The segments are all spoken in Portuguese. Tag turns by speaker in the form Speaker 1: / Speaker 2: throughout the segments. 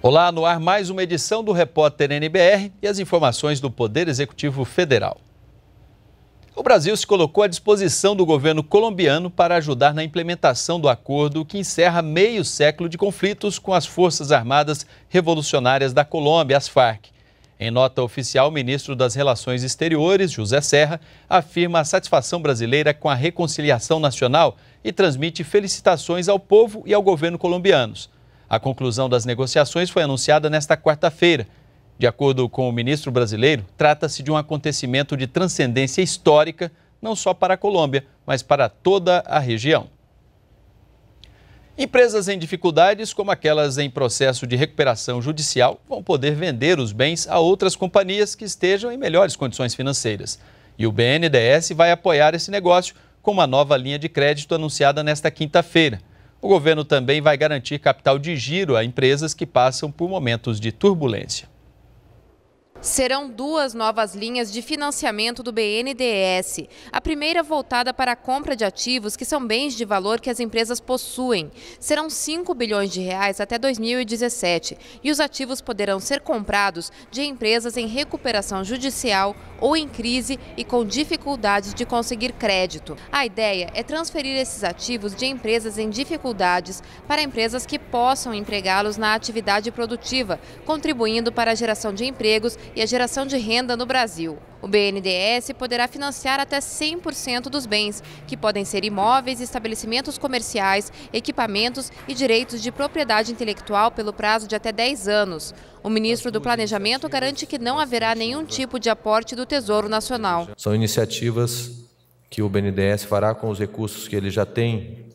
Speaker 1: Olá, no ar mais uma edição do Repórter NBR e as informações do Poder Executivo Federal. O Brasil se colocou à disposição do governo colombiano para ajudar na implementação do acordo que encerra meio século de conflitos com as Forças Armadas Revolucionárias da Colômbia, as Farc. Em nota oficial, o ministro das Relações Exteriores, José Serra, afirma a satisfação brasileira com a reconciliação nacional e transmite felicitações ao povo e ao governo colombianos. A conclusão das negociações foi anunciada nesta quarta-feira. De acordo com o ministro brasileiro, trata-se de um acontecimento de transcendência histórica, não só para a Colômbia, mas para toda a região. Empresas em dificuldades, como aquelas em processo de recuperação judicial, vão poder vender os bens a outras companhias que estejam em melhores condições financeiras. E o BNDES vai apoiar esse negócio com uma nova linha de crédito anunciada nesta quinta-feira. O governo também vai garantir capital de giro a empresas que passam por momentos de turbulência.
Speaker 2: Serão duas novas linhas de financiamento do BNDES. A primeira voltada para a compra de ativos que são bens de valor que as empresas possuem. Serão 5 bilhões de reais até 2017 e os ativos poderão ser comprados de empresas em recuperação judicial ou em crise e com dificuldades de conseguir crédito. A ideia é transferir esses ativos de empresas em dificuldades para empresas que possam empregá-los na atividade produtiva, contribuindo para a geração de empregos e a geração de renda no Brasil. O BNDES poderá financiar até 100% dos bens, que podem ser imóveis, estabelecimentos comerciais, equipamentos e direitos de propriedade intelectual pelo prazo de até 10 anos. O ministro do Planejamento garante que não haverá nenhum tipo de aporte do Tesouro Nacional. São
Speaker 3: iniciativas que o BNDES fará com os recursos que ele já tem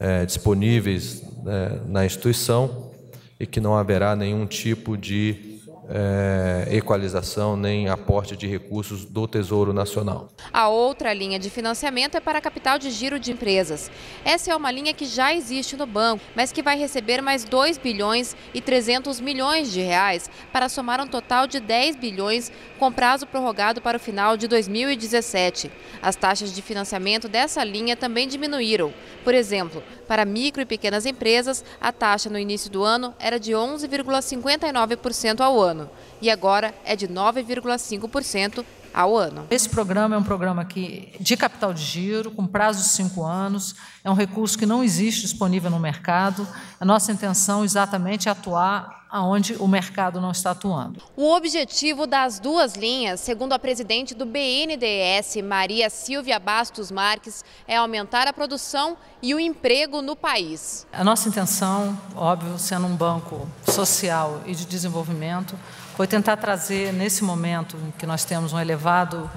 Speaker 3: é, disponíveis né, na instituição e que não haverá nenhum tipo de é, equalização nem aporte de recursos do Tesouro Nacional.
Speaker 2: A outra linha de financiamento é para capital de giro de empresas. Essa é uma linha que já existe no banco, mas que vai receber mais 2 bilhões e 300 milhões de reais, para somar um total de 10 bilhões, com prazo prorrogado para o final de 2017. As taxas de financiamento dessa linha também diminuíram. Por exemplo, para micro e pequenas empresas, a taxa no início do ano era de 11,59% ao ano e agora é de 9,5% ao ano.
Speaker 4: Esse programa é um programa que, de capital de giro, com prazo de cinco anos, é um recurso que não existe disponível no mercado. A nossa intenção exatamente é atuar aonde o mercado não está atuando.
Speaker 2: O objetivo das duas linhas, segundo a presidente do BNDES, Maria Silvia Bastos Marques, é aumentar a produção e o emprego no país.
Speaker 4: A nossa intenção, óbvio, sendo um banco social e de desenvolvimento, foi tentar trazer nesse momento em que nós temos um elevado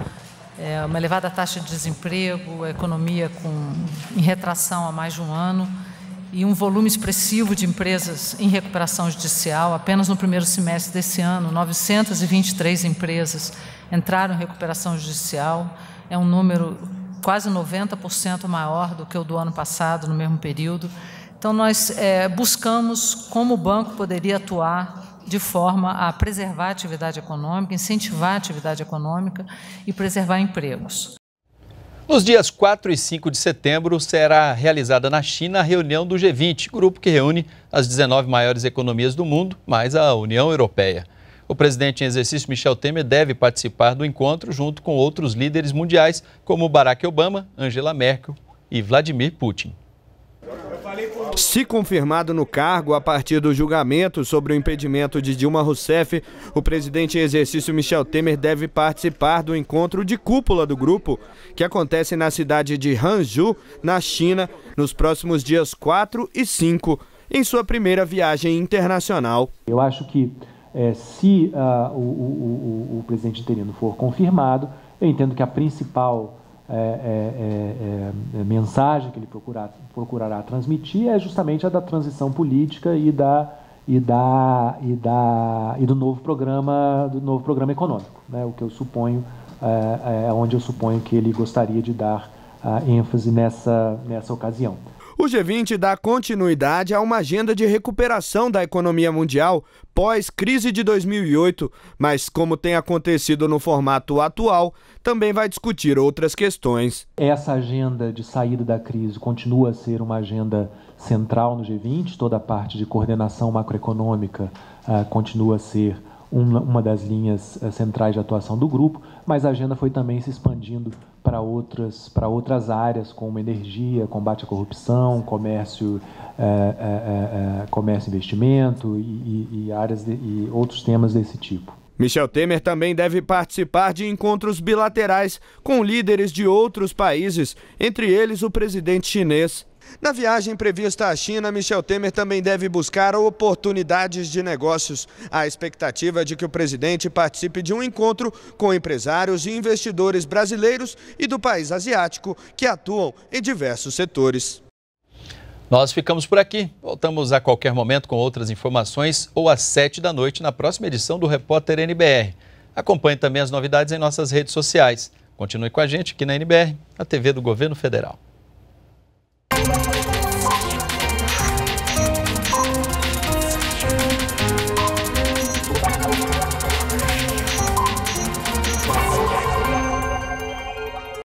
Speaker 4: é, uma elevada taxa de desemprego, economia com, em retração há mais de um ano, e um volume expressivo de empresas em recuperação judicial. Apenas no primeiro semestre desse ano, 923 empresas entraram em recuperação judicial. É um número quase 90% maior do que o do ano passado, no mesmo período. Então, nós é, buscamos como o banco poderia atuar de forma a preservar a atividade econômica, incentivar a atividade econômica e preservar empregos.
Speaker 1: Nos dias 4 e 5 de setembro será realizada na China a reunião do G20, grupo que reúne as 19 maiores economias do mundo, mais a União Europeia. O presidente em exercício Michel Temer deve participar do encontro junto com outros líderes mundiais, como Barack Obama, Angela Merkel e Vladimir Putin.
Speaker 3: Se confirmado no cargo a partir do julgamento sobre o impedimento de Dilma Rousseff, o presidente em exercício Michel Temer deve participar do encontro de cúpula do grupo, que acontece na cidade de Hangzhou, na China, nos próximos dias 4 e 5, em sua primeira viagem internacional.
Speaker 5: Eu acho que é, se uh, o, o, o, o presidente interino for confirmado, eu entendo que a principal é é, é, é, mensagem que ele procurar, procurará transmitir é justamente a da transição política e da e da e da e do novo programa do novo programa econômico, né? O que eu suponho é, é onde eu suponho que ele gostaria de dar ah, ênfase nessa nessa ocasião.
Speaker 3: O G20 dá continuidade a uma agenda de recuperação da economia mundial pós-crise de 2008, mas, como tem acontecido no formato atual, também vai discutir outras questões.
Speaker 5: Essa agenda de saída da crise continua a ser uma agenda central no G20, toda a parte de coordenação macroeconômica uh, continua a ser uma das linhas ah, centrais de atuação do grupo, mas a agenda foi também se expandindo para outras, para outras áreas, como energia, combate à corrupção, comércio, é, é, é, é comércio investimento e, e, áreas de, e outros temas desse tipo.
Speaker 3: Michel Temer também deve participar de encontros bilaterais com líderes de outros países, entre eles o presidente chinês na viagem prevista à China, Michel Temer também deve buscar oportunidades de negócios. A expectativa é de que o presidente participe de um encontro com empresários e investidores brasileiros e do país asiático que atuam em diversos setores.
Speaker 1: Nós ficamos por aqui. Voltamos a qualquer momento com outras informações ou às 7 da noite na próxima edição do Repórter NBR. Acompanhe também as novidades em nossas redes sociais. Continue com a gente aqui na NBR, a TV do Governo Federal.